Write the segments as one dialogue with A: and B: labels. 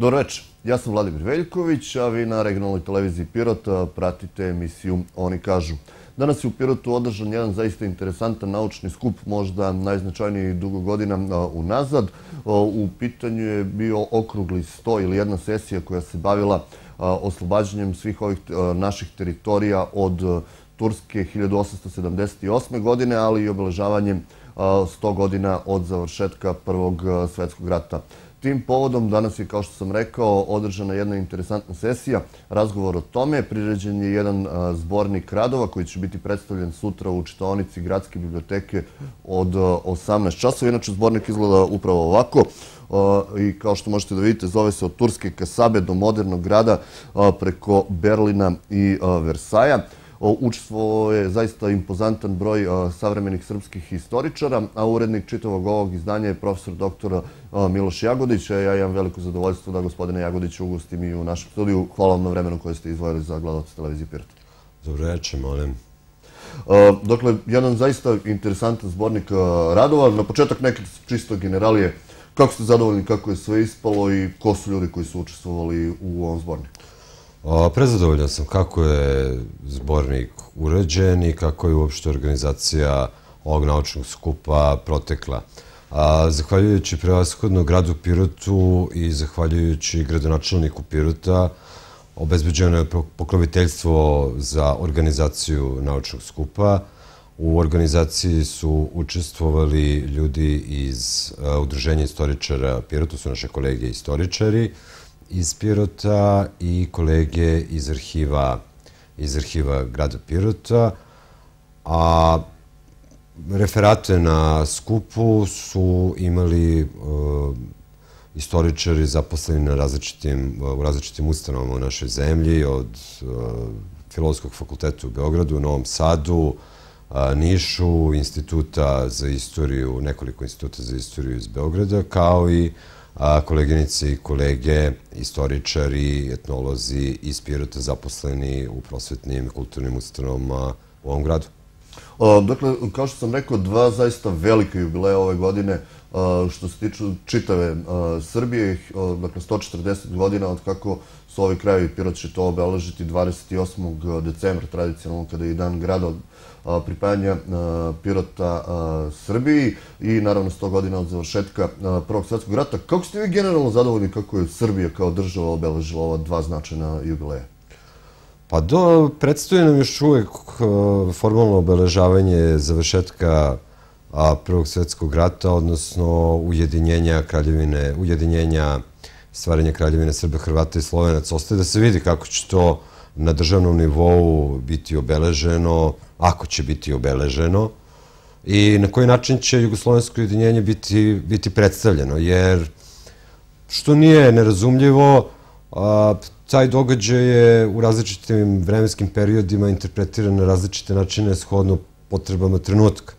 A: Dobar večer, ja sam Vladimir Veljković, a vi na regionalnoj televiziji Pirot pratite emisiju Oni kažu. Danas je u Pirotu održan jedan zaista interesantan naučni skup, možda najznačajniji dugo godina unazad. U pitanju je bio okrugli sto ili jedna sesija koja se bavila oslobađanjem svih ovih naših teritorija od Turske 1878. godine, ali i obeležavanjem 100 godina od završetka Prvog svetskog rata. Tim povodom danas je, kao što sam rekao, održana jedna interesantna sesija, razgovor o tome. Priređen je jedan zbornik radova koji će biti predstavljen sutra u čitavnici Gradske biblioteke od 18 časova. Inače, zbornik izgleda upravo ovako. I kao što možete da vidite, zove se od Turske Kasabe do modernog grada preko Berlina i Versaja. Učestvo je zaista impozantan broj savremenih srpskih historičara, a urednik čitavog ovog izdanja je profesor doktora Hrvatska Miloš Jagodić. Ja imam veliko zadovoljstvo da gospodine Jagodić ugostim i u našem studiju. Hvala vam na vremenu koje ste izvojili za gledalce televizije Pirot. Dobro večer, molim. Dakle, jedan zaista interesantan zbornik radova. Na početak nekad čisto generalije. Kako ste zadovoljni, kako je sve ispalo i ko su ljudi koji su učestvovali u ovom zborniku?
B: Prezadovoljan sam kako je zbornik urađen i kako je uopšte organizacija ovog naučnog skupa protekla zahvaljujući prevashodno gradu Pirotu i zahvaljujući gradonačelniku Pirota, obezbeđeno je pokroviteljstvo za organizaciju naučnog skupa. U organizaciji su učestvovali ljudi iz e, Udruženja istoričara Pirota, su naše kolege istoričari iz Pirota i kolege iz arhiva, iz arhiva grada Pirota. A referate na skupu su imali uh, istoričari zaposleni na različitim, u različitim ustanovama u našoj zemlji, od uh, Filozofskog fakulteta u Beogradu, u Novom Sadu, e, Nišu, instituta za istoriju, nekoliko instituta za istoriju iz Beograda, kao i koleginice i kolege, istoričari, etnolozi iz Pirota zaposleni u prosvetnim kulturnim
A: ustanovama u ovom gradu. Dakle, kao što sam rekao, dva zaista velika jubileja ove godine što se tiču čitave Srbije, dakle 140 godina od kako su ovi krajevi Pirot će to obeležiti 28. decembra, tradicionalno kada je dan grada pripajanja Pirota Srbiji i naravno 100 godina od završetka Prvog svetskog rata. Kako ste vi generalno zadovoljni kako je Srbija kao država obeležila ova dva značajna jubileja? Pa do, predstoji nam još
B: uvek uh, formalno obeležavanje završetka a, Prvog svetskog rata, odnosno ujedinjenja kraljevine, ujedinjenja stvaranja kraljevine Srbe, Hrvata i Slovenaca. Ostaje da se vidi kako će to na državnom nivou biti obeleženo, ako će biti obeleženo i na koji način će jugoslovensko ujedinjenje biti, biti predstavljeno, jer što nije nerazumljivo, A, taj događaj je u različitim vremenskim periodima interpretiran na različite načine shodno potrebama trenutka.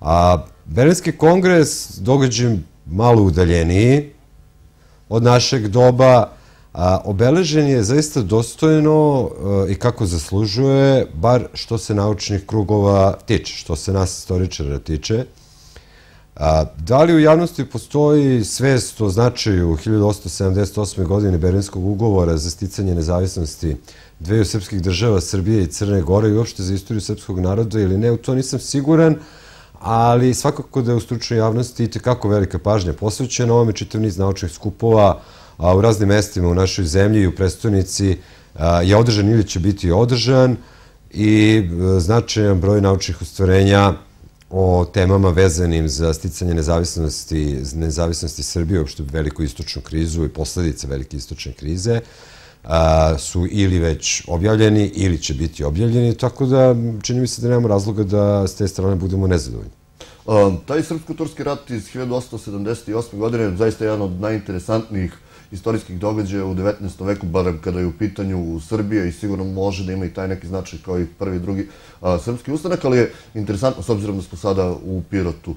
B: A Berlinski kongres događaj malo udaljeniji od našeg doba, a, obeležen je zaista dostojno e, i kako zaslužuje, bar što se naučnih krugova tiče, što se nas istoričara tiče. A, da li u javnosti postoji svest o značaju 1878. godine Berlinskog ugovora za sticanje nezavisnosti dveju srpskih država, Srbije i Crne Gore i uopšte za istoriju srpskog naroda ili ne, u to nisam siguran, ali svakako da je u stručnoj javnosti i tekako velika pažnja posvećena ovome čitav niz naučnih skupova a, u raznim mestima u našoj zemlji i u prestonici je održan ili će biti održan i e, značajan broj naučnih ustvorenja o temama vezanim za sticanje nezavisnosti, nezavisnosti Srbije, uopšte veliku istočnu krizu i posledice velike istočne krize, a, su ili već objavljeni ili će biti objavljeni, tako da čini mi se da nemamo razloga da s te strane budemo nezadovoljni.
A: Um, taj srpsko-turski rat iz 1878. godine je zaista jedan od najinteresantnijih uh, istorijskih događaja u 19. veku, barem kada je u pitanju Srbije i sigurno može da ima i taj neki značaj kao i prvi i drugi srpski ustanak, ali je interesantno, s obzirom da smo sada u Pirotu,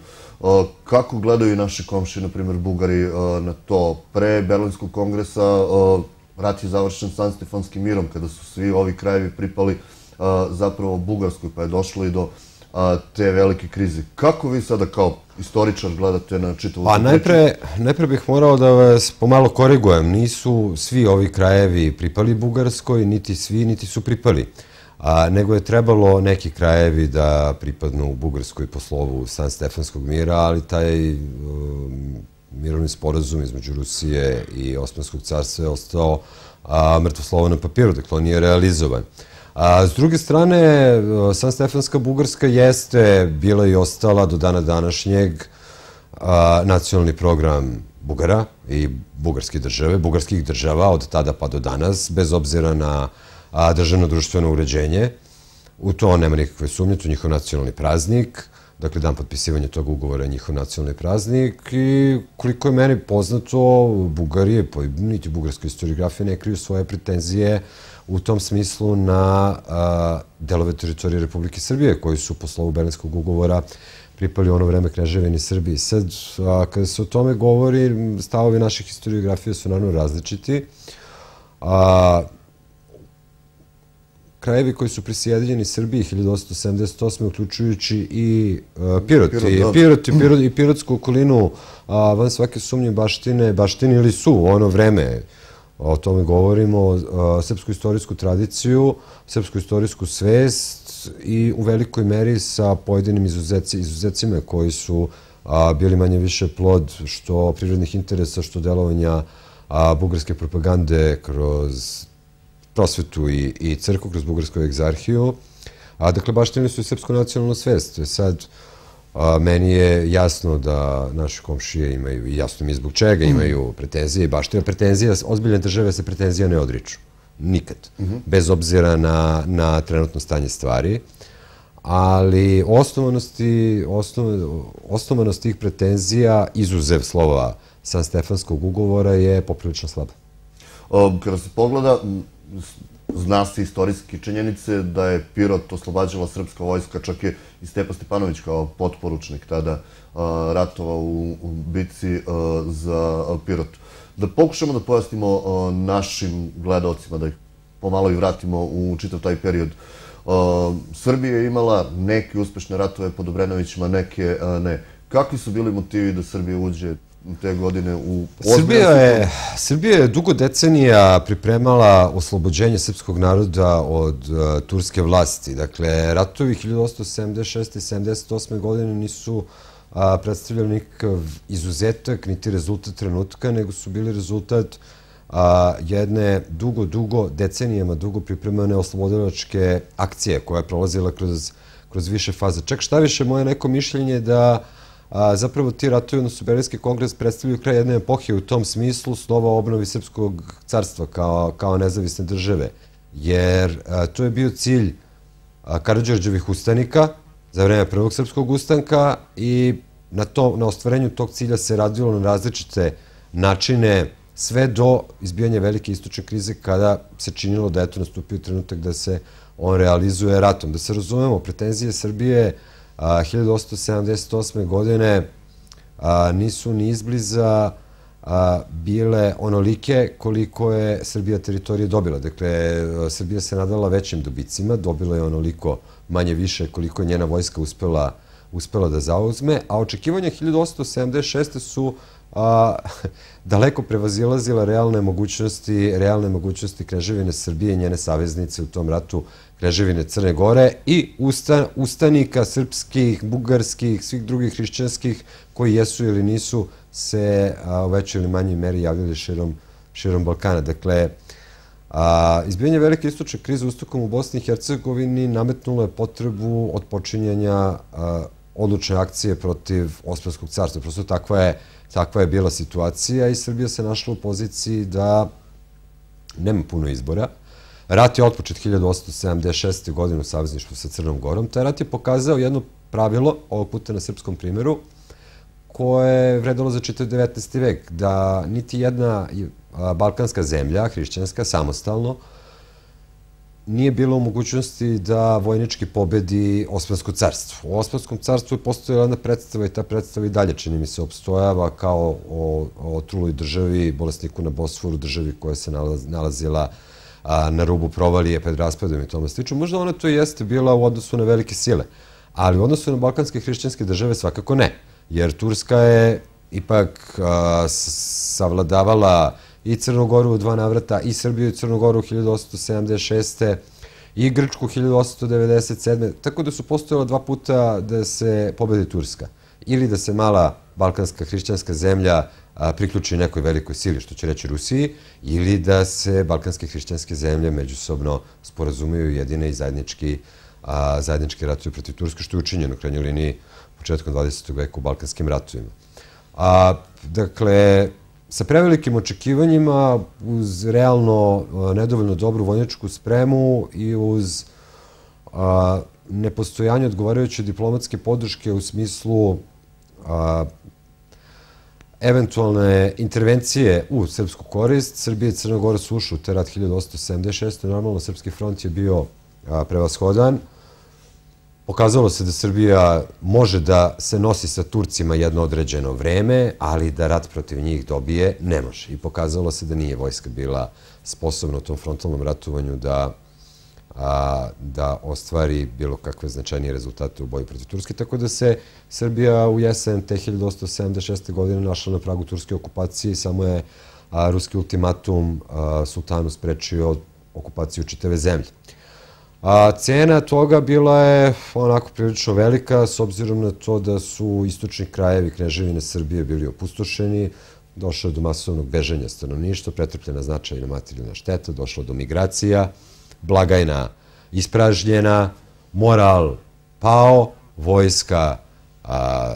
A: kako gledaju naše komšije, na primjer Bugari, na to? Pre Berlinskog kongresa rat je završen San Stefanskim mirom, kada su svi ovi krajevi pripali zapravo Bugarskoj, pa je došlo i do a, te velike krize. Kako vi sada kao istoričan gledate na čitavu... Pa najpre,
B: najpre bih morao da vas pomalo korigujem. Nisu svi ovi krajevi pripali Bugarskoj, niti svi, niti su pripali. A, nego je trebalo neki krajevi da pripadnu u Bugarskoj po slovu San Stefanskog mira, ali taj um, mirovni sporazum između Rusije i Osmanskog carstva je ostao a, mrtvo slovo na papiru, dakle on nije realizovan. A, s druge strane, e, San Stefanska Bugarska jeste bila i ostala do dana današnjeg e, nacionalni program Bugara i bugarske države, bugarskih država od tada pa do danas, bez obzira na državno društveno uređenje. U to nema nikakve sumnje, to je njihov nacionalni praznik, dakle dan potpisivanja tog ugovora je njihov nacionalni praznik i koliko je meni poznato, Bugarije, niti bugarska historiografija ne kriju svoje pretenzije uh, u tom smislu na a, delove teritorije Republike Srbije koji su po slovu Berlinskog ugovora pripali u ono vreme Kneževini Srbiji. Sad, a, kada se o tome govori, stavovi naših historiografije su naravno različiti. A, krajevi koji su prisjedinjeni Srbiji 1878. uključujući i uh, Pirot, Pirot, i, da. Pirot, i, Pirot, i Pirotsku okolinu uh, van svake sumnje baštine, baštinili su u ono vreme o tome govorimo, srpsku istorijsku tradiciju, srpsku istorijsku svest i u velikoj meri sa pojedinim izuzetcima izuzecima koji su bili manje više plod što prirodnih interesa, što delovanja bugarske propagande kroz prosvetu i, i crkvu, kroz bugarsku egzarhiju. A, dakle, baštinili su i srpsku nacionalnu svest. E sad, A, meni je jasno da naše komšije imaju, i jasno mi je zbog čega, mhm. imaju pretenzije, baš to Pretenzije, ozbiljne države se pretenzije ne odriču. Nikad. Mhm. Bez obzira na, na trenutno stanje stvari. Ali osnovanosti, osnov, osnovanost tih pretenzija, izuzev slova San Stefanskog ugovora, je poprilično slaba.
A: Kada se pogleda, Zna se istorijske činjenice da je Pirot oslobađala srpska vojska, čak je i Stepa Stepanović kao potporučnik tada ratovao u, bitci za Pirot. Da pokušamo da pojasnimo našim gledalcima, da ih pomalo i vratimo u čitav taj period. Srbija je imala neke uspešne ratove pod Obrenovićima, neke ne. Kakvi su bili motivi da Srbija uđe te godine u Srbija je,
B: Srbija je dugo decenija pripremala oslobođenje srpskog naroda od e, turske vlasti. Dakle, ratovi 1876. i 78. godine nisu predstavljali nikakav izuzetak, niti rezultat trenutka, nego su bili rezultat jedne dugo, dugo, decenijama dugo pripremane oslobodilačke akcije koja je prolazila kroz, kroz više faza. Čak šta više, moje neko mišljenje da A, zapravo ti ratovi, odnosno Berlinski kongres, predstavljaju kraj jedne epohe u tom smislu snova obnovi Srpskog carstva kao, kao nezavisne države. Jer to je bio cilj Karadžorđevih ustanika za vreme Prvog Srpskog ustanka i na, to, na ostvarenju tog cilja se radilo na različite načine sve do izbijanja velike istočne krize kada se činilo da je to nastupio trenutak da se on realizuje ratom. Da se razumemo, pretenzije Srbije je a, 1878. godine nisu ni izbliza bile onolike koliko je Srbija teritorije dobila. Dakle, Srbija se nadala većim dobicima, dobila je onoliko manje više koliko je njena vojska uspela, uspela da zauzme, a očekivanja 1876. su daleko prevazilazila realne mogućnosti, realne mogućnosti Kneževine Srbije i njene saveznice u tom ratu Kneževine Crne Gore i usta, ustanika srpskih, bugarskih, svih drugih hrišćanskih koji jesu ili nisu se a, u većoj ili manjoj meri javljali širom, širom Balkana. Dakle, a, izbijanje velike istočne krize ustokom u Bosni i Hercegovini nametnulo je potrebu od počinjenja odlučne akcije protiv Osmanskog carstva. Prosto takva je, takva je bila situacija i Srbija se našla u poziciji da nema puno izbora, Rat je otpočet 1876. godine u savezništvu sa Crnom Gorom. Taj rat je pokazao jedno pravilo, ovog puta na srpskom primjeru, koje je vredalo za 19. vek, da niti jedna balkanska zemlja, hrišćanska, samostalno, nije bilo u mogućnosti da vojnički pobedi Osmansko carstvo. U Osmanskom carstvu je postojala jedna predstava i ta predstava i dalje, čini mi se, obstojava kao o, o truloj državi, bolesniku na Bosforu, državi koja se nalazila uh, a, na rubu provalije pred raspadom i tome slično. Možda ona to jeste bila u odnosu na velike sile, ali u odnosu na balkanske hrišćanske države svakako ne, jer Turska je ipak savladavala i Crnogoru u dva navrata, i Srbiju i Crnogoru u 1876 i Grčku 1897. Tako da su postojala dva puta da se pobedi Turska ili da se mala balkanska hrišćanska zemlja priključi nekoj velikoj sili, što će reći Rusiji, ili da se balkanske hrišćanske zemlje međusobno sporazumeju jedine i zajednički, zajednički ratuju protiv Turske, što je učinjeno u krajnjoj liniji početkom 20. veku u balkanskim ratovima. A, dakle, sa prevelikim očekivanjima, uz realno nedovoljno dobru vojničku spremu i uz nepostojanje odgovarajuće diplomatske podrške u smislu a, eventualne intervencije u srpsku korist. Srbije i Crna Gora su ušli u te rat 1876. Normalno, Srpski front je bio prevashodan. Pokazalo se da Srbija može da se nosi sa Turcima jedno određeno vreme, ali da rat protiv njih dobije ne može. I pokazalo se da nije vojska bila sposobna u tom frontalnom ratovanju da a, da ostvari bilo kakve značajnije rezultate u boji protiv Turske, tako da se Srbija u jesen te 1876. godine našla na pragu turske okupacije i samo je a, ruski ultimatum a, sultanu sprečio okupaciju čitave zemlje. A, cena toga bila je onako prilično velika, s obzirom na to da su istočni krajevi Kneževine Srbije bili opustošeni, došlo je do masovnog bežanja stanovništva, pretrpljena značajna materijalna šteta, došlo do migracija, blagajna ispražnjena, moral pao, vojska a,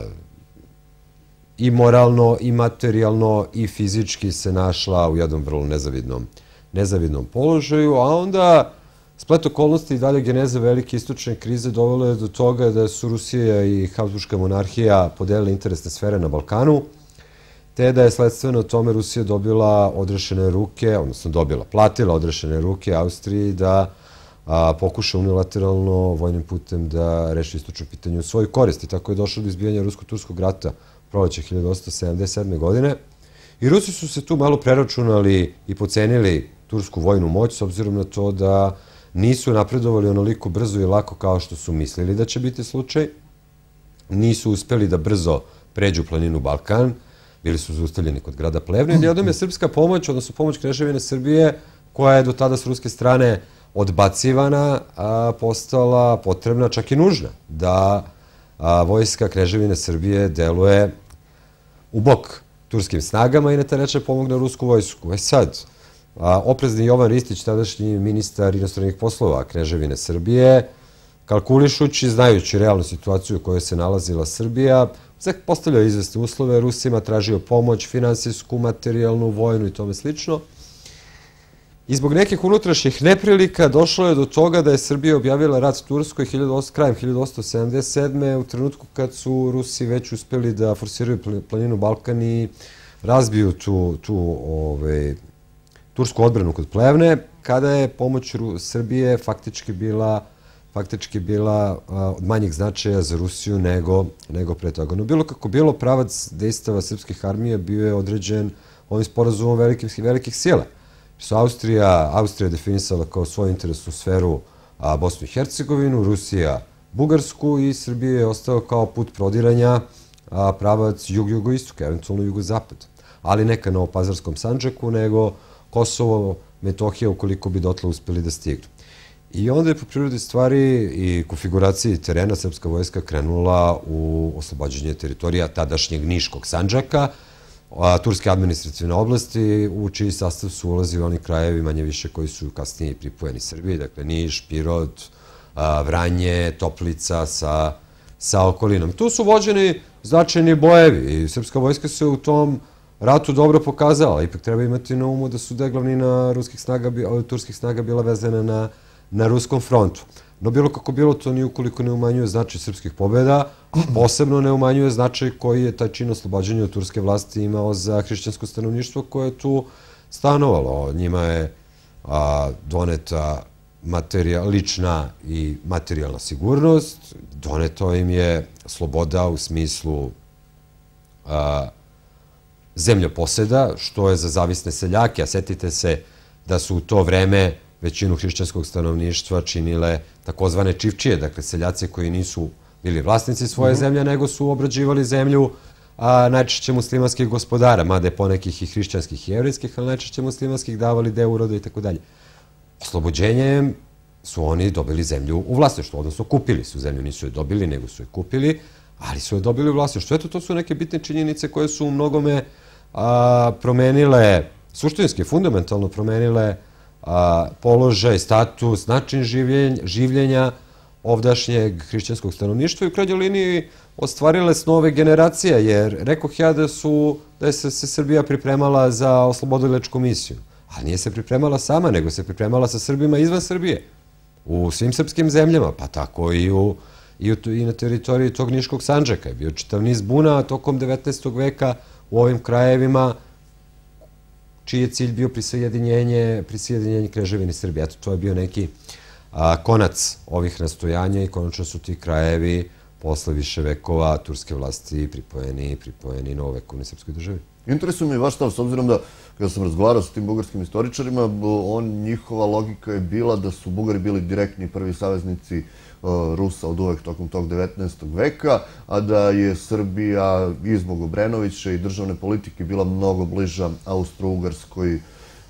B: i moralno, i materijalno, i fizički se našla u jednom vrlo nezavidnom, nezavidnom položaju, a onda splet okolnosti i dalje geneza velike istočne krize dovelo je do toga da su Rusija i Habsburgska monarhija podelili interesne sfere na Balkanu, te da je sledstveno tome Rusija dobila odrešene ruke, odnosno dobila, platila odrešene ruke Austriji da a, pokuša unilateralno vojnim putem da reši istočno pitanje u svoju korist. I tako je došlo do izbijanja Rusko-Turskog rata proleće 1877. godine. I Rusi su se tu malo preračunali i pocenili tursku vojnu moć s obzirom na to da nisu napredovali onoliko brzo i lako kao što su mislili da će biti slučaj. Nisu uspeli da brzo pređu planinu Balkan, bili su zaustavljeni kod grada Plevne i odom je srpska pomoć, odnosno pomoć Kreševine Srbije, koja je do tada s ruske strane odbacivana, a, postala potrebna, čak i nužna, da vojska Kreževine Srbije deluje u bok turskim snagama i na te način pomogne rusku vojsku. E sad, oprezni Jovan Ristić, tadašnji ministar inostranih poslova Kreževine Srbije, kalkulišući, znajući realnu situaciju u kojoj se nalazila Srbija, Zek postavljao izvesne uslove, Rusima tražio pomoć, finansijsku, materijalnu, vojnu i tome slično. I zbog nekih unutrašnjih neprilika došlo je do toga da je Srbija objavila rat Turskoj 18, krajem 1877. u trenutku kad su Rusi već uspeli da forsiraju planinu Balkan i razbiju tu, tu ove, tursku odbranu kod Plevne, kada je pomoć Srbije faktički bila faktički bila od manjih značaja za Rusiju nego, nego pre toga. No bilo kako bilo, pravac dejstava srpskih armija bio je određen ovim sporazumom velikih, velikih sila. Su Austrija, Austrija definisala kao svoju interesnu sferu a, Bosnu i Hercegovinu, Rusija Bugarsku i Srbija je ostao kao put prodiranja a, pravac jug-jugoistok, eventualno jugozapad. Ali neka na Opazarskom Sanđaku, nego Kosovo, Metohija, ukoliko bi dotle uspeli da stignu. I onda je po prirodi stvari i konfiguraciji terena Srpska vojska krenula u oslobađanje teritorija tadašnjeg Niškog Sanđaka, a, Turske administracijne oblasti, u čiji sastav su ulazili oni krajevi manje više koji su kasnije pripojeni Srbiji, dakle Niš, Pirot, Vranje, Toplica sa, sa okolinom. Tu su vođeni značajni bojevi i Srpska vojska se u tom ratu dobro pokazala. Ipak treba imati na umu da su deglavnina ruskih snaga, turskih snaga bila vezana na Srbiju na ruskom frontu. No bilo kako bilo, to ni ukoliko ne umanjuje značaj srpskih pobeda, posebno ne umanjuje značaj koji je taj čin oslobađanja od turske vlasti imao za hrišćansko stanovništvo koje je tu stanovalo. Njima je a, doneta materija, lična i materijalna sigurnost, doneto im je sloboda u smislu a, zemljoposeda, što je za zavisne seljake, a setite se da su u to vreme većinu hrišćanskog stanovništva činile takozvane čivčije, dakle seljaci koji nisu bili vlasnici svoje mhm. zemlje, nego su obrađivali zemlju a, najčešće muslimanskih gospodara, mada je ponekih i hrišćanskih i evrijskih, ali najčešće muslimanskih davali deo uroda i tako dalje. Oslobođenjem su oni dobili zemlju u vlasništvu, odnosno kupili su zemlju, nisu je dobili, nego su je kupili, ali su je dobili u vlasništvu. Eto, to su neke bitne činjenice koje su u mnogome a, promenile, suštinski, fundamentalno promenile a, položaj, status, način življenja, življenja ovdašnjeg hrišćanskog stanovništva i u krajnjoj liniji ostvarile snove generacija, jer rekoh ja da su, da je se, Srbija pripremala za oslobodilačku misiju. A nije se pripremala sama, nego se pripremala sa Srbima izvan Srbije, u svim srpskim zemljama, pa tako i u i, na teritoriji tog Niškog Sanđaka. Je bio čitav niz buna tokom 19. veka u ovim krajevima čiji je cilj bio prisjedinjenje, prisjedinjenje Kneževini Srbije. Eto, to je bio neki a, konac ovih nastojanja i konačno su ti krajevi posle više vekova turske vlasti pripojeni, pripojeni
A: novovekovni srpskoj državi. Interesuje mi vaš stav, s obzirom da kada sam razgovarao sa tim bugarskim istoričarima, on, njihova logika je bila da su Bugari bili direktni prvi saveznici Hrvatske E, Rusa od uvek tokom tog 19. veka, a da je Srbija i zbog Obrenovića i državne politike bila mnogo bliža Austro-Ugarskoj,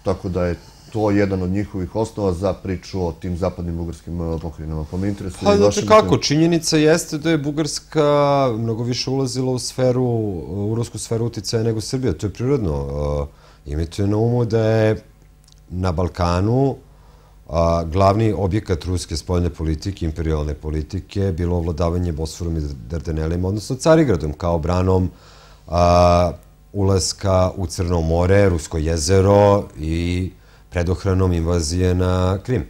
A: tako da je to jedan od njihovih osnova za priču o tim zapadnim bugarskim e, pokrajinama. Pa me interesuje... Pa, znate kako,
B: činjenica jeste da je Bugarska mnogo više ulazila u sferu, u rusku sferu uticaja nego Srbija. To je prirodno. E, imajte na umu da je na Balkanu A, glavni objekat ruske spoljne politike, imperialne politike, bilo ovladavanje Bosforom i Dardanelima, odnosno Carigradom, kao branom a, ulaska u Crno more, Rusko jezero i predohranom invazije na Krim.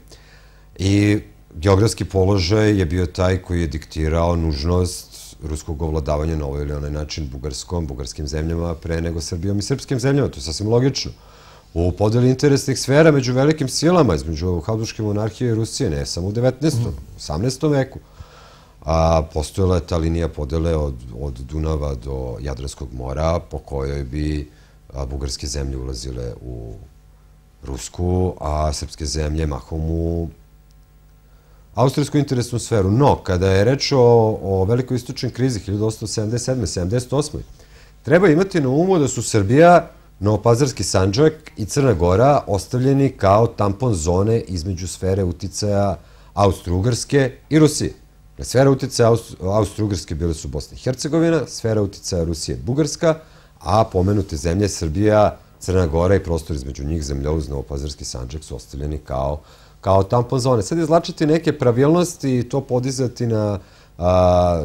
B: I geografski položaj je bio taj koji je diktirao nužnost ruskog ovladavanja na ovaj ili onaj način bugarskom, bugarskim zemljama pre nego Srbijom i srpskim zemljama. To je sasvim logično u podeli interesnih sfera među velikim silama, između Habsburgske monarhije i Rusije, ne samo u 19. 18. veku. A postojala je ta linija podele od, od Dunava do Jadranskog mora, po kojoj bi bugarske zemlje ulazile u Rusku, a srpske zemlje mahom u austrijsku interesnu sferu. No, kada je reč o, o velikoj istočnoj krizi 1877. 78. Treba imati na umu da su Srbija Novopazarski Sanđak i Crna Gora ostavljeni kao tampon zone između sfere uticaja Austro-Ugrske i Rusije. Na sfera uticaja Austro-Ugrske bile su Bosna i Hercegovina, sfera uticaja Rusije je Bugarska, a pomenute zemlje Srbija, Crna Gora i prostor između njih zemljouz Novopazarski Sanđak su ostavljeni kao, kao tampon zone. Sad izlačiti neke pravilnosti i to podizati na a,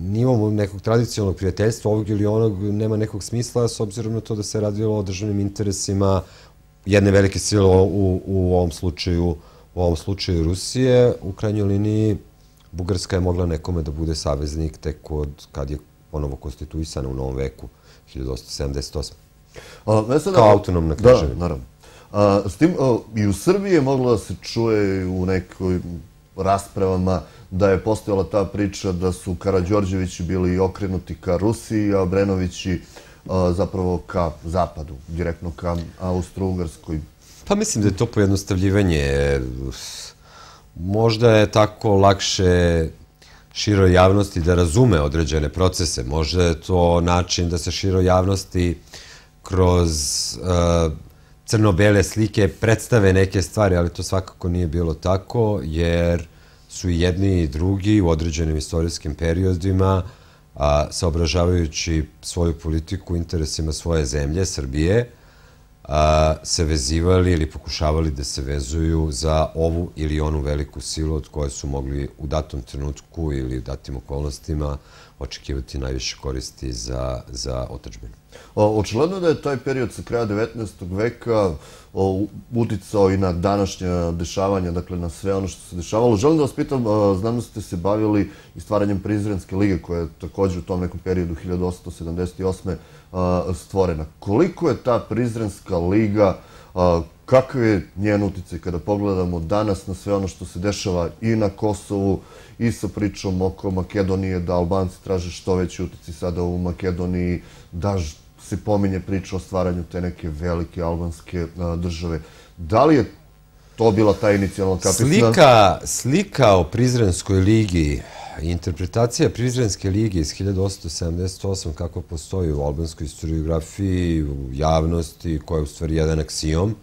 B: nivom nekog tradicionalnog prijateljstva ovog ili onog nema nekog smisla s obzirom na to da se radilo o državnim interesima jedne velike sile u, u ovom slučaju u ovom slučaju Rusije. U krajnjoj liniji Bugarska je mogla nekome da bude saveznik tek od kad je ponovo konstituisana u novom veku
A: 1878. A, vesela, Kao autonomna književina. Da, naravno. A, s tim, a, I u Srbiji je moglo da se čuje u nekoj raspravama da je postojala ta priča da su Karadžorđevići bili okrenuti ka Rusiji, a Brenovići zapravo ka zapadu, direktno ka Austro-Ugrskoj.
B: Pa mislim da je to pojednostavljivanje. Možda je tako lakše široj javnosti da razume određene procese. Možda je to način da se široj javnosti kroz e, crno-bele slike predstave neke stvari, ali to svakako nije bilo tako, jer uh, su jedni i drugi u određenim istorijskim periodima a, saobražavajući svoju politiku interesima svoje zemlje, Srbije, a, se vezivali ili pokušavali da se vezuju za ovu ili onu veliku silu od koje su mogli u datom trenutku ili datim okolnostima očekivati najviše koristi za, za otačbinu.
A: Očigledno da je taj period sa kraja 19. veka uticao i na današnje dešavanja, dakle na sve ono što se dešavalo. Želim da vas pitam, znam da ste se bavili i stvaranjem Prizrenske lige koja je takođe u tom nekom periodu 1878. stvorena. Koliko je ta Prizrenska liga, kakve je njen uticaj kada pogledamo danas na sve ono što se dešava i na Kosovu i sa pričom oko Makedonije, da Albanci traže što veći utici sada u Makedoniji, da se pominje priča o stvaranju te neke velike albanske e, države. Da li je to bila ta inicijalna kapisna? Slika,
B: slika o Prizrenskoj ligi, interpretacija Prizrenske lige iz 1878, kako postoji u albanskoj historiografiji, u javnosti, koja je u stvari jedan aksijom,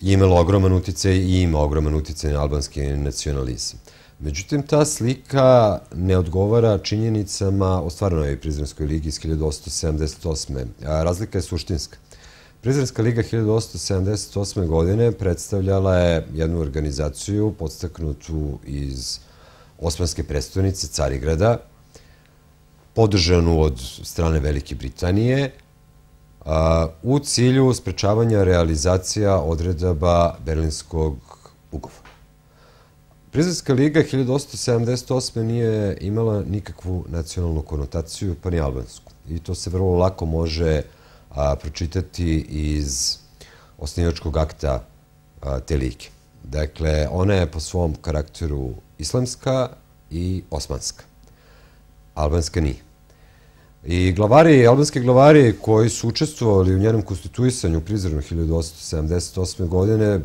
B: imala ogroman uticaj i ima ogroman uticaj na albanski nacionalizam. Međutim, ta slika ne odgovara činjenicama o stvarnoj Prizrenskoj ligi iz 1878. A razlika je suštinska. Prizrenska liga 1878. godine predstavljala je jednu organizaciju podstaknutu iz Osmanske predstavnice Carigrada, podržanu od strane Velike Britanije, a, u cilju sprečavanja realizacija odredaba Berlinskog ugovora. Prizorska liga 1878. nije imala nikakvu nacionalnu konotaciju, pa ni albansku. I to se vrlo lako može pročitati iz osnivačkog akta a, te like. Dakle, ona je po svom karakteru islamska i osmanska. Albanska nije. I glavari, albanski glavari koji su učestvovali u njenom konstituisanju prizorno 1878. godine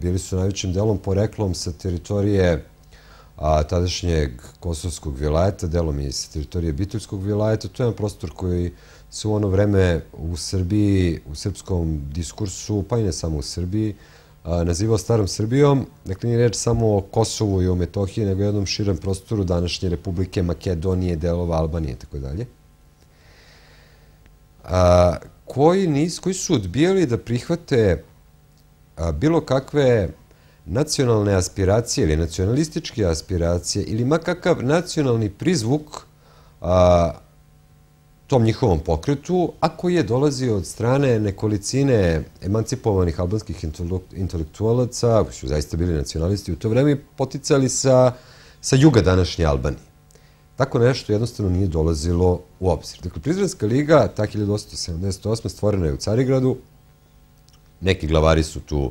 B: bili su najvećim delom poreklom sa teritorije tadašnjeg kosovskog vilajeta, delom i sa teritorije Bitoljskog vilajeta. To je jedan prostor koji se u ono vreme u Srbiji, u srpskom diskursu, pa i ne samo u Srbiji, nazivao Starom Srbijom. Dakle, nije reč samo o Kosovu i o Metohiji, nego jednom širom prostoru današnje Republike Makedonije, delova Albanije i tako dalje a, koji, nis, koji su odbijali da prihvate a, bilo kakve nacionalne aspiracije ili nacionalističke aspiracije ili makakav nacionalni prizvuk a, tom njihovom pokretu, a koji je dolazio od strane nekolicine emancipovanih albanskih intelektualaca, koji su zaista bili nacionalisti u to vreme, poticali sa, sa juga današnje Albanije. Tako nešto jednostavno nije dolazilo u obzir. Dakle, Prizrenska liga, ta 1878. stvorena je u Carigradu, neki glavari su tu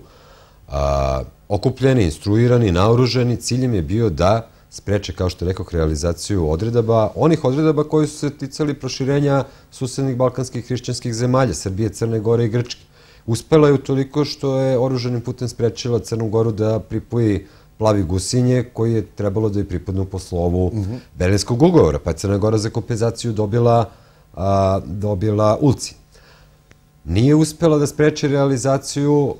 B: a, okupljeni, instruirani, naoruženi, ciljem je bio da spreče, kao što rekao, realizaciju odredaba, onih odredaba koji su se ticali proširenja susednih balkanskih hrišćanskih zemalja, Srbije, Crne Gore i Grčke. Uspela je u toliko što je oruženim putem sprečila Crnu Goru da pripoji Plavi gusinje koji je trebalo da je pripadnu po slovu mm -hmm. Berlinskog ugovora, pa je Crna Gora za kompenzaciju dobila, a, dobila Ulci. Nije uspela da spreče realizaciju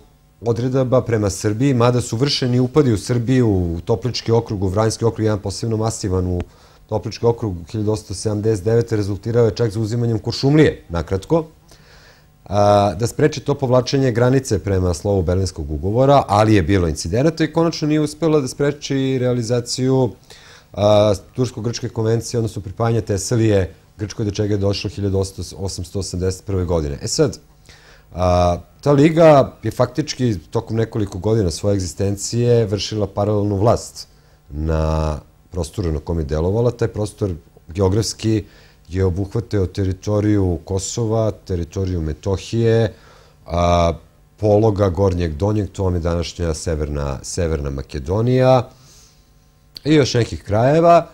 B: odredaba prema Srbiji, mada su vršeni upadi u Srbiju, u Toplički okrug, u Vranjski okrug, jedan posebno masivan u Toplički okrug 1879. rezultirao je čak za uzimanjem Kuršumlije, nakratko da spreči to povlačenje granice prema slovu Berlinskog ugovora, ali je bilo incidenata i konačno nije uspela da spreči realizaciju Tursko-Grčke konvencije, odnosno pripajanja Tesalije Grčkoj do čega je došlo 1881. godine. E sad, a, ta liga je faktički tokom nekoliko godina svoje egzistencije vršila paralelnu vlast na prostoru na kom je delovala. Taj prostor geografski je obuhvateo teritoriju Kosova, teritoriju Metohije, a, pologa Gornjeg Donjeg, to vam je današnja Severna, Severna Makedonija i još nekih krajeva.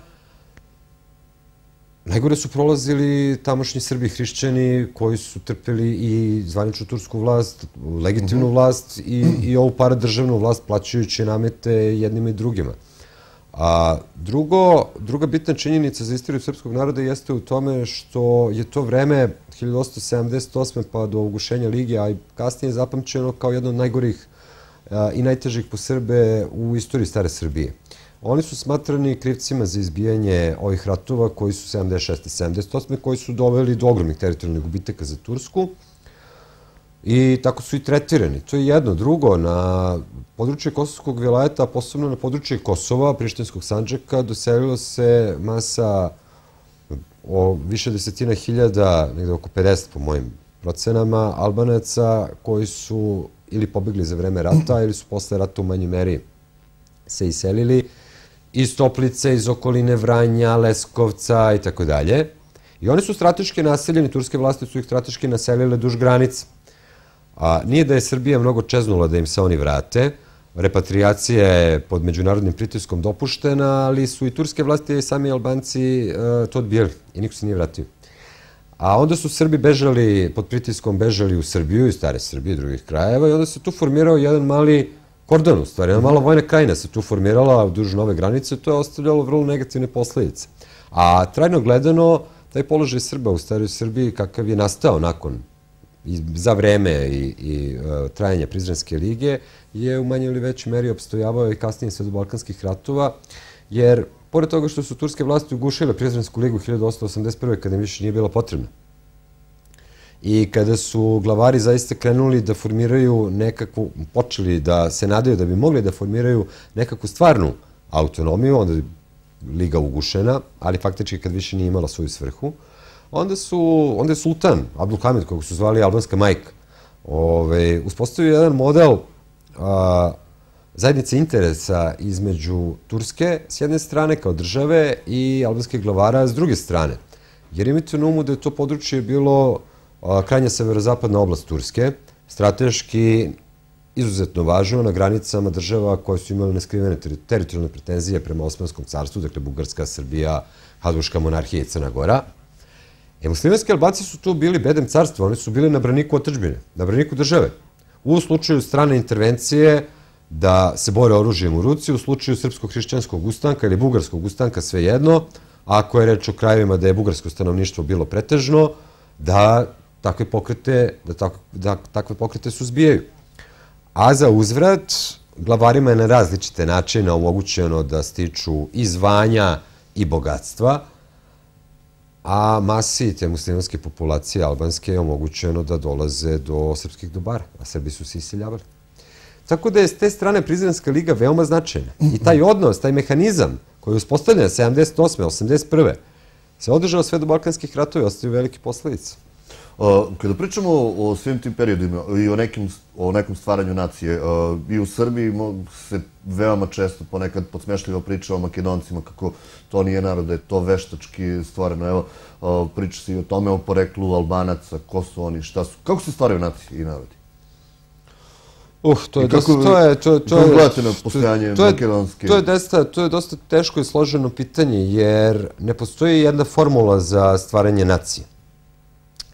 B: Najgore su prolazili tamošnji Srbi hrišćani koji su trpeli i zvaničnu tursku vlast, legitimnu mhm. vlast i, i ovu paradržavnu vlast plaćajući namete jednima i drugima. A drugo, druga bitna činjenica za istoriju srpskog naroda jeste u tome što je to vreme 1878. pa do ugušenja Lige, a i kasnije zapamćeno kao jedno od najgorih i najtežih po Srbe u istoriji Stare Srbije. Oni su smatrani krivcima za izbijanje ovih ratova koji su 76. i 78. koji su doveli do ogromnih teritorijalnih gubitaka za Tursku i tako su i tretirani. To je jedno. Drugo, na područje Kosovskog vilajeta, posebno na područje Kosova, Prištinskog Sanđaka, doselilo se masa o više desetina hiljada, negde oko 50 po mojim procenama, Albanaca koji su ili pobegli za vreme rata ili su posle rata u manjoj meri se iselili iz Toplice, iz okoline Vranja, Leskovca i tako dalje. I oni su strateški naseljeni, turske vlasti su ih strateški naselile duž granica. A, nije da je Srbija mnogo čeznula da im se oni vrate, repatrijacija je pod međunarodnim pritiskom dopuštena, ali su i turske vlasti i sami Albanci e, to odbijali i niko se nije vratio. A onda su Srbi bežali, pod pritiskom bežali u Srbiju i stare Srbije i drugih krajeva i onda se tu formirao jedan mali kordon, u stvari, jedna mala vojna krajina se tu formirala duž nove granice, to je ostavljalo vrlo negativne posledice. A trajno gledano, taj položaj Srba u staroj Srbiji kakav je nastao nakon i za vreme i, i uh, trajanja Prizrenske lige je u manje ili većoj meri obstojavao i kasnije sve do Balkanskih ratova, jer pored toga što su turske vlasti ugušile Prizrensku ligu 1881. kada im više nije bila potrebna, i kada su glavari zaista krenuli da formiraju nekakvu, počeli da se nadaju da bi mogli da formiraju nekakvu stvarnu autonomiju, onda je liga ugušena, ali faktički kad više nije imala svoju svrhu, onda su, onda je sultan, Abdulkamid, kako su zvali albanska majka, ove, ovaj, uspostavio jedan model a, zajednice interesa između Turske s jedne strane kao države i albanske glavara s druge strane. Jer imate na umu da je to područje bilo krajnja severozapadna oblast Turske, strateški izuzetno važno na granicama država koje su imale neskrivene teritorijalne pretenzije prema Osmanskom carstvu, dakle Bugarska, Srbija, Haduška monarhija i Crna Gora. E, muslimanski albanci su tu bili bedem carstva, oni su bili na braniku otržbine, na braniku države. U slučaju strane intervencije da se bore oružjem u ruci, u slučaju srpsko-hrišćanskog ustanka ili bugarskog ustanka, svejedno, ako je reč o krajevima da je bugarsko stanovništvo bilo pretežno, da takve pokrete, da tak, da takve pokrete su zbijaju. A za uzvrat, glavarima je na različite načine omogućeno da stiču i zvanja i bogatstva, a masi te muslimanske populacije albanske je omogućeno da dolaze do srpskih dobara, a Srbi su se isiljavali. Tako da je s te strane Prizrenska liga veoma značajna. I taj odnos, taj mehanizam koji je uspostavljen 78.
A: 81. se održao sve do Balkanskih ratova i ostavio velike posledice. Kada pričamo o svim tim periodima i o, nekim, o nekom stvaranju nacije, i u Srbiji se veoma često ponekad podsmešljivo priča o makedoncima, kako to nije narod, da je to veštački stvoreno. Evo, priča se i o tome, o poreklu albanaca, ko su oni, šta su. Kako se stvaraju nacije i narodi?
B: Uh, to je dosta, to je, to, to je, postojanje to, makedonske? To je, dosta, to je dosta teško i složeno pitanje, jer ne postoji jedna formula za stvaranje nacije.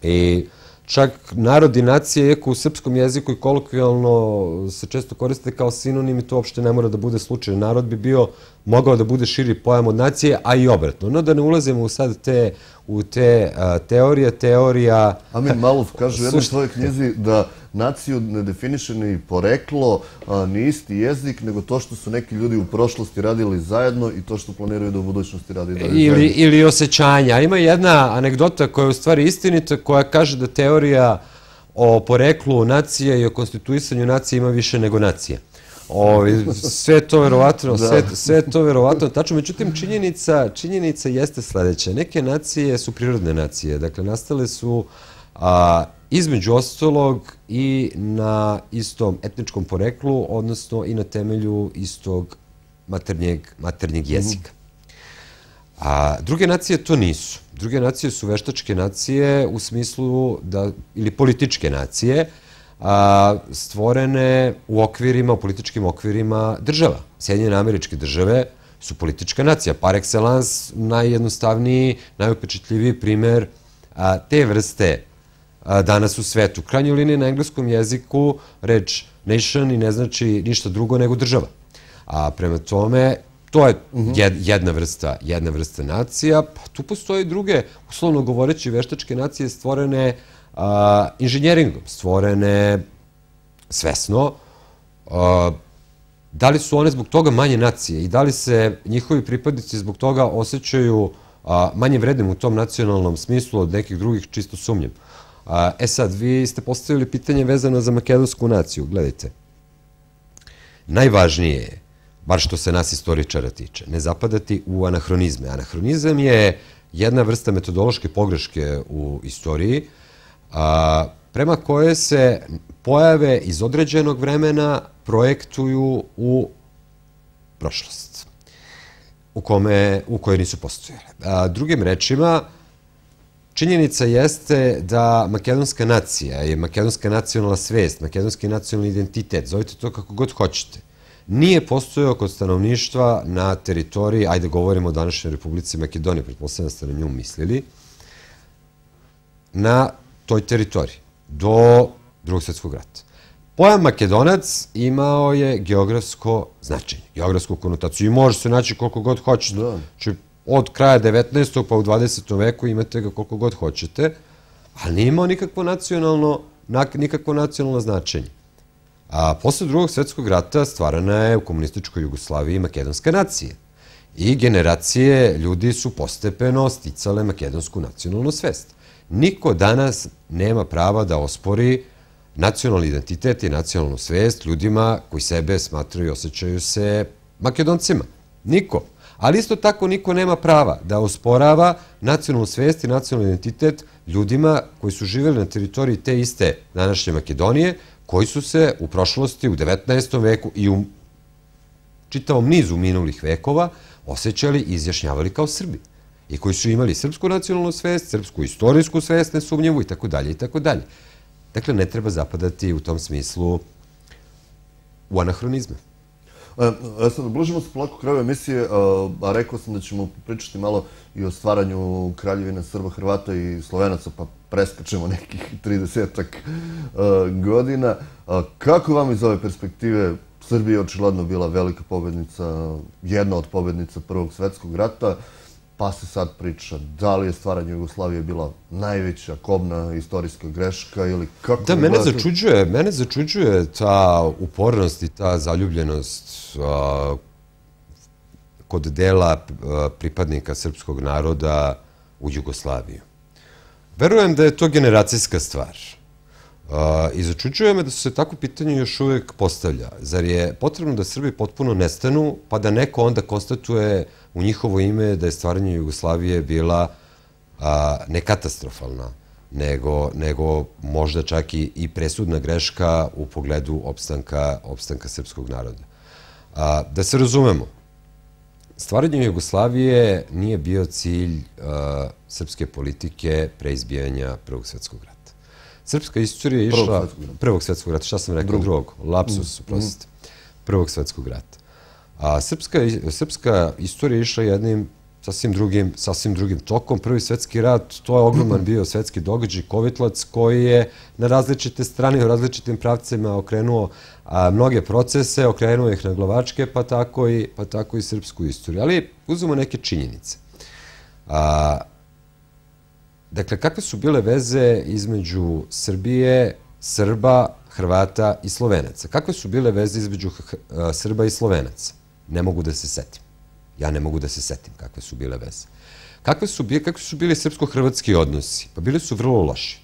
B: I čak narod i nacija, iako u srpskom jeziku i kolokvijalno se često koriste kao sinonimi, to uopšte ne mora da bude slučaj. Narod bi bio mogao da bude širi pojam od nacije, a i obratno. No da ne ulazimo u sad te, u te teorije, teorija... Amin Maluf kaže u jednoj svojoj knjizi
A: da naciju ne definiše ni poreklo, ni isti jezik, nego to što su neki ljudi u prošlosti radili zajedno i to što planiraju da u budućnosti radi dalje ili, zajedno.
B: Ili osjećanja. Ima jedna anegdota koja je u stvari istinita, koja kaže da teorija o poreklu nacije i o konstituisanju nacije ima više nego nacije. Ovi, sve to verovatno, da. sve, sve to verovatno tačno. Međutim, činjenica, činjenica jeste sledeća. Neke nacije su prirodne nacije. Dakle, nastale su a, između ostalog i na istom etničkom poreklu, odnosno i na temelju istog maternjeg, maternjeg mhm. jezika. A druge nacije to nisu. Druge nacije su veštačke nacije u smislu da, ili političke nacije, a, stvorene u okvirima, u političkim okvirima država. Sjedinjene američke države su politička nacija. Par excellence, najjednostavniji, najupečetljiviji primer a, te vrste a, danas u svetu. Krajnjoj liniji na engleskom jeziku reč nation i ne znači ništa drugo nego država. A prema tome, to je mhm. jedna vrsta, jedna vrsta nacija, pa tu postoje druge, uslovno govoreći, veštačke nacije stvorene uh, a, inženjeringom, stvorene svesno. A, da li su one zbog toga manje nacije i da li se njihovi pripadnici zbog toga osjećaju manje vrednim u tom nacionalnom smislu od nekih drugih, čisto sumnjem. A, e sad, vi ste postavili pitanje vezano za makedonsku naciju. Gledajte, najvažnije je, bar što se nas istoričara tiče, ne zapadati u anahronizme. Anahronizam je jedna vrsta metodološke pogreške u istoriji, a, prema koje se pojave iz određenog vremena projektuju u prošlost u, kome, u kojoj nisu postojale. A, drugim rečima, činjenica jeste da makedonska nacija je makedonska nacionalna svest, makedonski nacionalni identitet, zovite to kako god hoćete, nije postojao kod stanovništva na teritoriji, ajde govorimo o današnjoj Republici Makedonije, pretpostavljam da ste na nju mislili, na toj teritoriji do drugog svetskog rata. Pojam Makedonac imao je geografsko značenje, geografsku konotaciju i može se naći koliko god hoćete. Da. Či znači, od kraja 19. pa u 20. veku imate ga koliko god hoćete, ali nije imao nikakvo nacionalno, nikakvo nacionalno značenje. A posle drugog svetskog rata stvarana je u komunističkoj Jugoslaviji makedonska nacija. I generacije ljudi su postepeno sticale makedonsku nacionalnu svest. Niko danas nema prava da ospori nacionalni identitet i nacionalnu svest ljudima koji sebe smatraju i osjećaju se makedoncima. Niko. Ali isto tako niko nema prava da osporava nacionalnu svest i nacionalni identitet ljudima koji su živjeli na teritoriji te iste današnje Makedonije, koji su se u prošlosti, u 19. veku i u čitavom nizu minulih vekova osjećali i izjašnjavali kao Srbi i koji su imali srpsku nacionalnu svest, srpsku istorijsku svest, nesumnjivu i tako dalje i tako dalje. Dakle, ne treba zapadati u tom smislu u anahronizme.
A: E, e sad, bližimo se polako kraju emisije, a, e, a rekao sam da ćemo pričati malo i o stvaranju kraljevine Srba, Hrvata i Slovenaca, pa preskačemo nekih 30 a, e, godina. A, kako vam iz ove perspektive Srbija je očigledno bila velika pobednica, jedna od pobednica Prvog svetskog rata, Pa se sad priča da li je stvaranje Jugoslavije bila najveća kobna istorijska greška ili kako... Da, mene gledate? začuđuje,
B: mene začuđuje ta upornost i ta zaljubljenost kod dela pripadnika srpskog naroda u Jugoslaviju. Verujem da je to generacijska stvar. Uh, I začuđuje me da su se tako pitanje još uvek postavlja. Zar je potrebno da Srbi potpuno nestanu, pa da neko onda konstatuje u njihovo ime da je stvaranje Jugoslavije bila uh, ne katastrofalna, nego, nego možda čak i, presudna greška u pogledu opstanka, opstanka srpskog naroda. Uh, da se razumemo, stvaranje Jugoslavije nije bio cilj srpske politike preizbijanja izbijanja Prvog svetskog rata. Srpska istorija je išla... Prvog svetskog rata. šta sam rekao? Drugog. Drugog. Lapsus, mm. prostite. Prvog svetskog rata. A srpska, srpska istorija je išla jednim sasvim drugim, sasvim drugim tokom. Prvi svetski rat, to je ogroman bio svetski događaj, kovitlac koji je na različite strane, u različitim pravcima okrenuo a, mnoge procese, okrenuo ih na glavačke, pa tako i, pa tako i srpsku istoriju. Ali uzmemo neke činjenice. A, Dakle, kakve su bile veze između Srbije, Srba, Hrvata i Slovenaca? Kakve su bile veze između e, Srba i Slovenaca? Ne mogu da se setim. Ja ne mogu da se setim kakve su bile veze. Kakve su, kakve su bili srpsko-hrvatski odnosi? Pa bili su vrlo loši.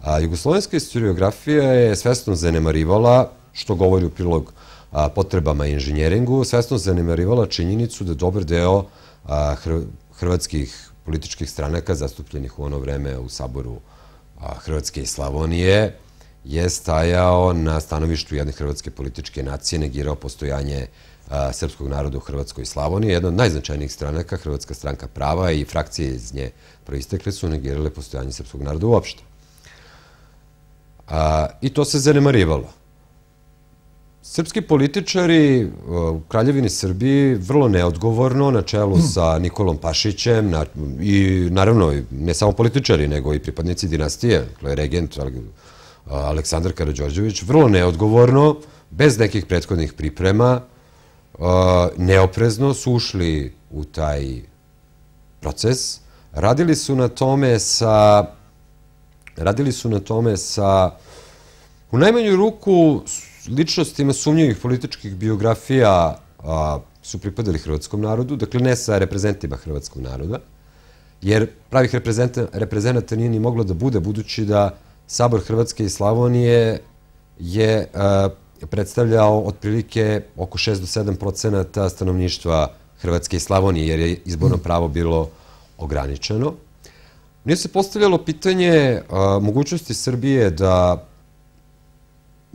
B: A, jugoslovenska historiografija je svesno zanemarivala, što govori u prilog a, potrebama inženjeringu, svesno zanemarivala činjenicu da dobar deo a, hrvatskih političkih stranaka zastupljenih u ono vreme u Saboru Hrvatske i Slavonije je stajao na stanovištu jedne hrvatske političke nacije, negirao postojanje srpskog naroda u Hrvatskoj i Slavoniji. Jedna od najznačajnijih stranaka, Hrvatska stranka prava i frakcije iz nje proistekle su negirale postojanje srpskog naroda uopšte. A, I to se zanemarivalo. Srpski političari e, u Kraljevini Srbiji vrlo neodgovorno na čelu hmm. sa Nikolom Pašićem i naravno ne samo političari nego i pripadnici dinastije, je dakle, regent e, Aleksandar Karadžorđević, vrlo neodgovorno, bez nekih prethodnih priprema, e, neoprezno su ušli u taj proces. Radili su na tome sa radili su na tome sa u najmanju ruku ličnostima sumnjivih političkih biografija su pripadali hrvatskom narodu, dakle ne sa reprezentima hrvatskog naroda, jer pravih reprezenata nije ni moglo da bude, budući da Sabor Hrvatske i Slavonije je predstavljao otprilike oko 6 do 7 procenata stanovništva Hrvatske i Slavonije, jer je izborno pravo bilo ograničeno. Nije se postavljalo pitanje mogućnosti Srbije da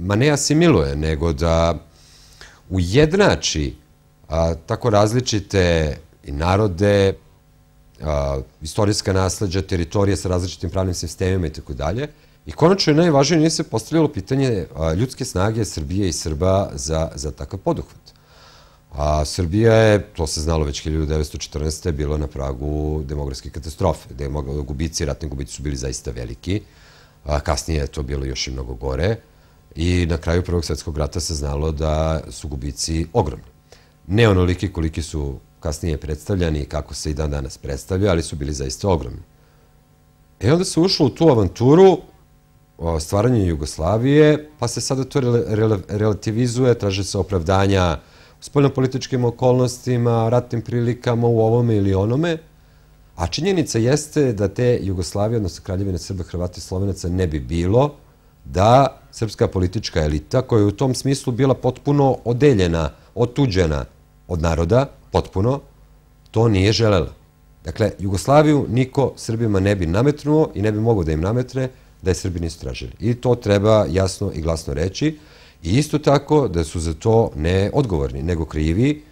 B: ma ne asimiluje, nego da ujednači tako različite i narode, istorijska nasleđa, teritorije sa različitim pravnim sistemima i tako dalje. I konačno je najvažnije, nije se postavljalo pitanje ljudske snage Srbije i Srba za, za takav poduhvat. A Srbija je, to se znalo već 1914. bilo na pragu demografske katastrofe. Demog gubici, ratni gubici su bili zaista veliki. A, kasnije je to bilo još i mnogo gore. I na kraju Prvog svetskog rata se znalo da su gubici ogromni. Ne onoliki koliki su kasnije predstavljani i kako se i dan danas predstavlja, ali su bili zaista ogromni. E onda se ušlo u tu avanturu o stvaranju Jugoslavije, pa se sada to relativizuje, traže se opravdanja u spoljnopolitičkim okolnostima, ratnim prilikama u ovome ili onome, a činjenica jeste da te Jugoslavije, odnosno Kraljevine Srba, Hrvata i Slovenaca ne bi bilo da srpska politička elita, koja je u tom smislu bila potpuno odeljena, otuđena od naroda, potpuno, to nije želela. Dakle, Jugoslaviju niko Srbima ne bi nametnuo i ne bi mogo da im nametne da je Srbi nisu tražili. I to treba jasno i glasno reći. I isto tako da su za to ne odgovorni, nego krivi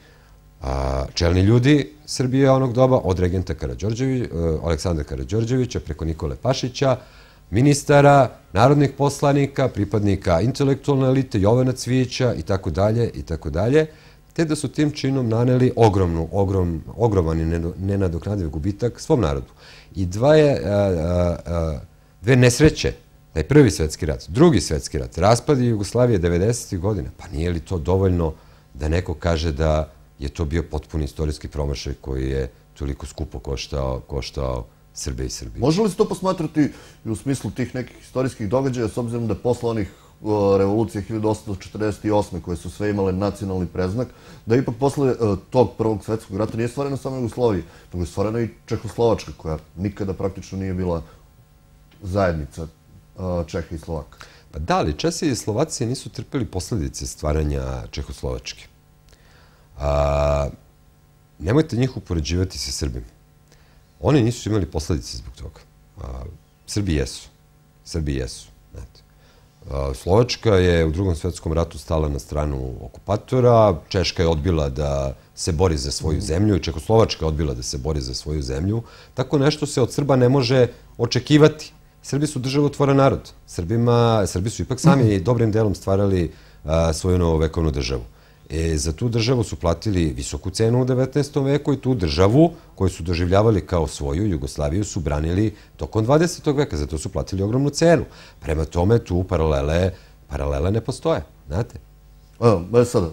B: a, čelni ljudi Srbije onog doba, od regenta Karadžorđevića, e, Aleksandra Karadžorđevića preko Nikole Pašića, ministara, narodnih poslanika, pripadnika intelektualne elite, Jovana Cvića i tako dalje i tako dalje, te da su tim činom naneli ogromnu, ogrom, ogroman i nenadoknadiv gubitak svom narodu. I dva je, a, a, dve nesreće, taj prvi svetski rat, drugi svetski rat, raspad Jugoslavije 90. godine, pa nije li to dovoljno da neko kaže da je to bio potpuni istorijski promašaj koji je toliko skupo
A: koštao, koštao Srbe i Srbije. Može li se to posmatrati u smislu tih nekih istorijskih događaja, s obzirom da posle onih revolucija 1848. koje su sve imale nacionalni preznak, da ipak posle e, tog prvog svetskog rata nije stvorena samo Jugoslavija, nego je stvarena i Čehoslovačka, koja nikada praktično nije bila zajednica e,
B: Čeha i Slovaka. Pa da, ali Česi i Slovaci nisu trpeli posledice stvaranja Čehoslovačke. A, nemojte njih upoređivati sa Srbima. Oni nisu imali posledice zbog toga. A, Srbi jesu. Srbi jesu. Znate. Slovačka je u drugom svetskom ratu stala na stranu okupatora, Češka je odbila da se bori za svoju zemlju i Čekoslovačka je odbila da se bori za svoju zemlju. Tako nešto se od Srba ne može očekivati. Srbi su državotvoran narod. Srbima, Srbi su ipak sami dobrim delom stvarali a, svoju novovekovnu državu. E, za tu državu su platili visoku cenu u 19. veku i tu državu koju su doživljavali kao svoju, Jugoslaviju, su branili tokom 20. veka, zato su platili ogromnu cenu.
A: Prema tome tu paralele, paralele ne postoje, znate. E sad,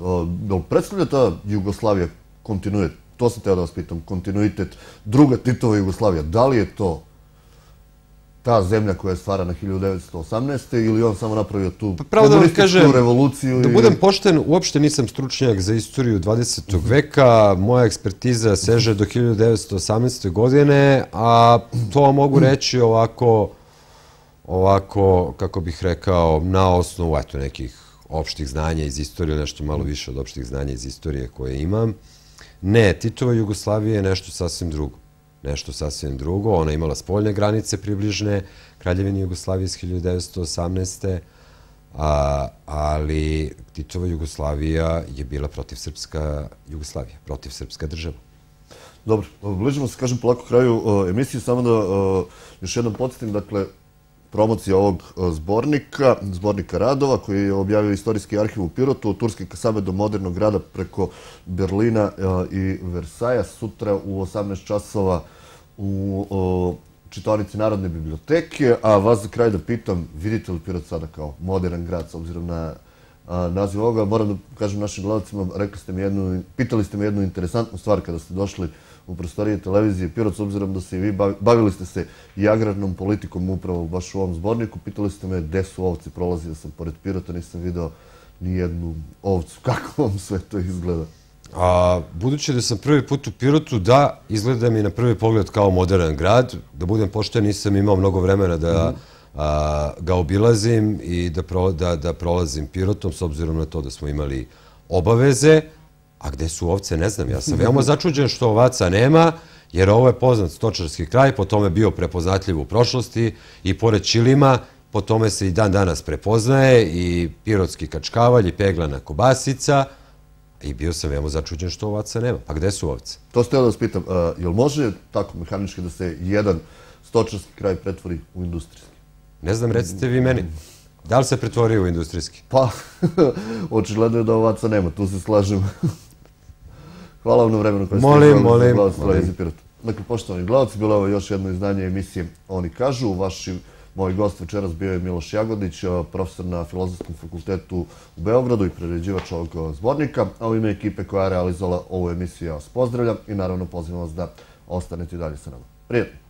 A: jel predstavlja ta Jugoslavija kontinuitet? To sam teo da vas pitam, kontinuitet druga Titova Jugoslavija. Da li je to ta zemlja koja je stvarana 1918. ili on samo napravio tu pa da komunističku revoluciju? Da budem
B: pošten, uopšte nisam stručnjak za istoriju 20. veka. Moja ekspertiza seže do 1918. godine, a to mogu reći ovako, ovako, kako bih rekao, na osnovu eto, nekih opštih znanja iz istorije, nešto malo više od opštih znanja iz istorije koje imam. Ne, Titova Jugoslavija je nešto sasvim drugo nešto sasvim drugo. Ona je imala spoljne granice približne Kraljevini Jugoslavije iz 1918. A, ali Titova Jugoslavija je bila protiv Srpska Jugoslavija, protiv Srpska država.
A: Dobro, bližimo se, kažem, polako kraju e, emisije, samo da e, još jednom podsjetim, dakle, promocija ovog e, zbornika, zbornika radova koji je objavio istorijski arhiv u Pirotu od Turske kasabe do modernog grada preko Berlina i Versaja. Sutra u 18 časova u o, Narodne biblioteke, a vas za kraj da pitam, vidite li Pirot sada kao modern grad, s obzirom na a, naziv ovoga, moram da kažem našim gledalcima, rekli ste mi jednu, pitali ste mi jednu interesantnu stvar kada ste došli u prostorije televizije Pirot, s obzirom da se i vi bavili, ste se i agrarnom politikom upravo baš u ovom zborniku, pitali ste me gde su ovci, prolazio sam pored Pirota, nisam video ni jednu ovcu, kako vam sve to izgleda? A, budući da sam prvi put u Pirotu, da, izgleda mi na prvi
B: pogled kao modern grad. Da budem pošten, nisam imao mnogo vremena da mhm. a, ga obilazim i da, pro, da, da prolazim Pirotom, s obzirom na to da smo imali obaveze. A gde su ovce, ne znam. Ja sam veoma začuđen što ovaca nema, jer ovo je poznat stočarski kraj, po tome bio prepoznatljiv u prošlosti i pored Čilima, po tome se i dan danas prepoznaje i pirotski kačkavalj i peglana kobasica –
A: I bio sam veoma začuđen što ovaca nema. Pa gde su ovce? To ste da vas pitam. Uh, jel može tako mehanički da se jedan stočarski kraj pretvori u industrijski? Ne znam, recite vi meni. Da li se pretvorio u industrijski? Pa, očigledno je da ovaca nema, tu se slažem. Hvala vam na vremenu koje ste molim, molim, molim. Dakle, poštovani gledalci, bilo je ovo još jedno izdanje emisije Oni kažu u vašim Moj gost večeras bio je Miloš Jagodić, profesor na Filozofskom fakultetu u Beogradu i priređivač ovog zbornika, a u ime ekipe koja je realizovala ovu emisiju ja vas pozdravljam i naravno pozivam vas da ostanete i dalje sa nama. Prijetno!